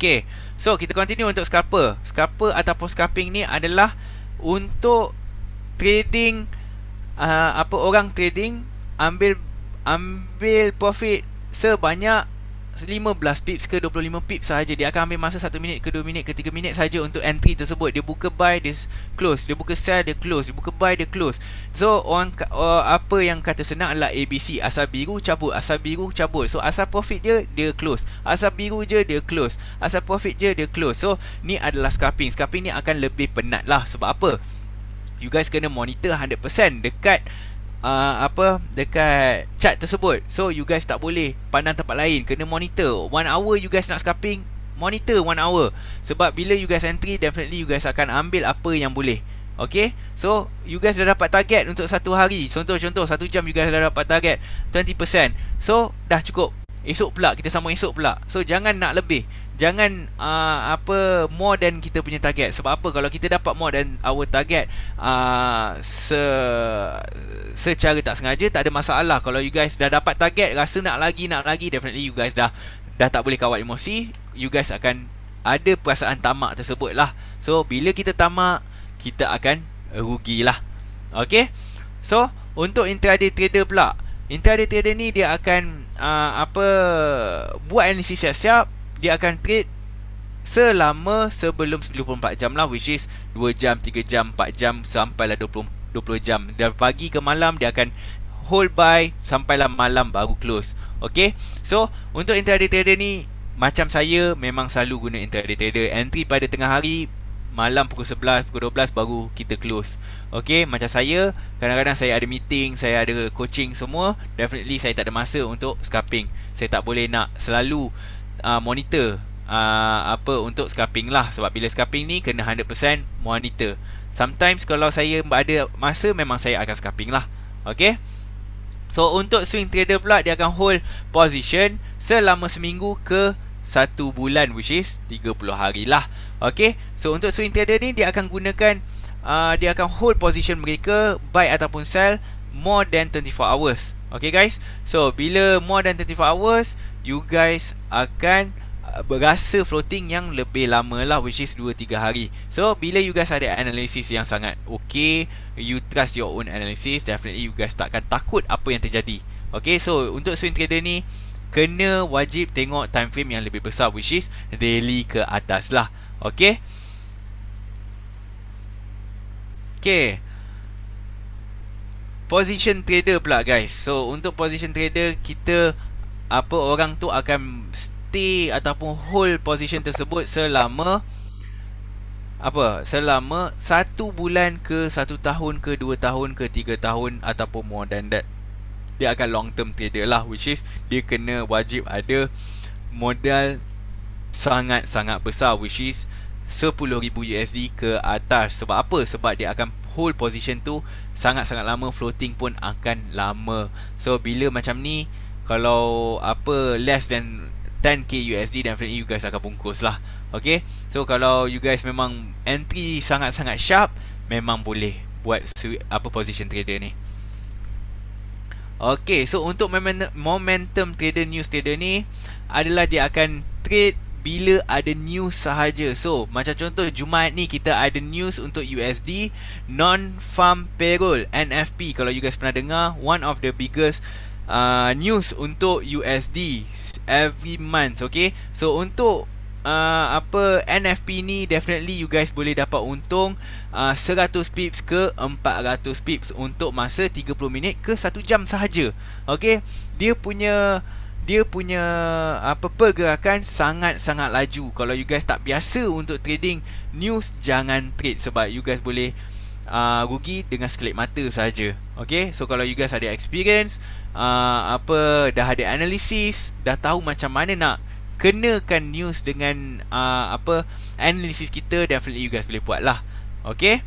Okay So kita continue untuk scalper Scalper ataupun scalping ni adalah Untuk trading uh, Apa orang trading Ambil ambil profit sebanyak 15 pips ke 25 pips saja dia akan ambil masa 1 minit ke 2 minit ke 3 minit saja untuk entry tersebut dia buka buy dia close dia buka sell dia close dia buka buy dia close so orang uh, apa yang kata senang adalah ABC asal biru cabut asal biru cabut so asal profit dia dia close asal biru je dia close asal profit je dia close so ni adalah scalping scalping ni akan lebih penat lah sebab apa you guys kena monitor 100% dekat uh, apa dekat chat tersebut. So you guys tak boleh pandang tempat lain, kena monitor. One hour you guys nak scalping, monitor one hour. Sebab bila you guys entry, definitely you guys akan ambil apa yang boleh. Okay, so you guys dah dapat target untuk satu hari Contoh-contoh, satu jam you guys dah dapat target 20% So, dah cukup Esok pula, kita sama esok pula So, jangan nak lebih Jangan uh, apa more than kita punya target. Sebab apa? Kalau kita dapat more than our target uh, se secara tak sengaja tak ada masalah kalau you guys dah dapat target rasa nak lagi nak lagi definitely you guys dah dah tak boleh kawal emosi you guys akan ada perasaan tamak tersebut lah so bila kita tamak kita akan rugilah ok so untuk intraday trader pula intraday trader ni dia akan uh, apa buat analisis siap-siap dia akan trade selama sebelum 24 jam lah which is 2 jam, 3 jam, 4 jam sampailah 24 20 jam dari pagi ke malam dia akan hold buy sampailah malam baru close Okay, so untuk intraday trader ni macam saya memang selalu guna intraday trader entry pada tengah hari malam pukul 11 pukul 12 baru kita close Okay, macam saya kadang-kadang saya ada meeting saya ada coaching semua definitely saya tak ada masa untuk scalping saya tak boleh nak selalu uh, monitor uh, apa untuk scalping lah sebab bila scalping ni kena 100% monitor Sometimes kalau saya ada masa memang saya akan scalping lah. Okay. So untuk swing trader pula dia akan hold position selama seminggu ke satu bulan which is 30 hari lah. Okay. So untuk swing trader ni dia akan gunakan uh, dia akan hold position mereka buy ataupun sell more than 24 hours. Okay guys. So bila more than 24 hours you guys akan berasa floating yang lebih lama lah which is 2-3 hari so bila you guys ada analysis yang sangat okay you trust your own analysis definitely you guys takkan takut apa yang terjadi okay so untuk swing trader ni kena wajib tengok time frame yang lebih besar which is daily ke atas lah okay okay position trader pula guys so untuk position trader kita apa orang tu akan stay ataupun hold position tersebut selama apa selama satu bulan ke satu tahun ke dua tahun ke tiga tahun ataupun more than that dia akan long term trader lah which is dia kena wajib ada modal sangat-sangat besar which is 10,000 USD ke atas sebab apa? sebab dia akan hold position tu sangat-sangat lama floating pun akan lama so bila macam ni kalau apa less than 10k USD dan definitely you guys akan bungkus lah Okay So kalau you guys memang entry sangat-sangat sharp Memang boleh buat apa position trader ni Okay so untuk momentum trader news trader ni Adalah dia akan trade bila ada news sahaja So macam contoh Jumaat ni kita ada news untuk USD Non-Farm Payroll NFP Kalau you guys pernah dengar One of the biggest uh, news untuk USD every month okay so untuk uh, apa NFP ni definitely you guys boleh dapat untung uh, 100 pips ke 400 pips untuk masa 30 minit ke 1 jam sahaja okay dia punya dia punya apa pergerakan sangat-sangat laju kalau you guys tak biasa untuk trading news jangan trade sebab you guys boleh uh, Gugi dengan sekelip mata saja. Okay, so kalau you guys ada experience uh, Apa, dah ada analisis Dah tahu macam mana nak Kenakan news dengan uh, Apa, analisis kita Definitely you guys boleh buat lah Okay